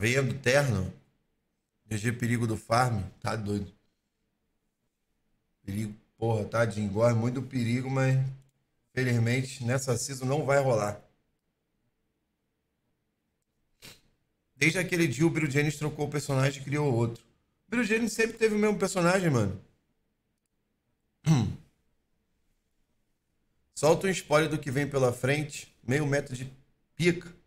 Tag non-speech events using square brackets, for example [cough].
Vendo terno. GG Perigo do Farm. Tá doido. Perigo, porra, tadinho. Gosta muito do perigo, mas felizmente nessa season não vai rolar. Desde aquele dia o Bill Jennings trocou o personagem e criou outro. O Bill Jennings sempre teve o mesmo personagem, mano. [clears throat] Solta um spoiler do que vem pela frente. Meio metro de pica.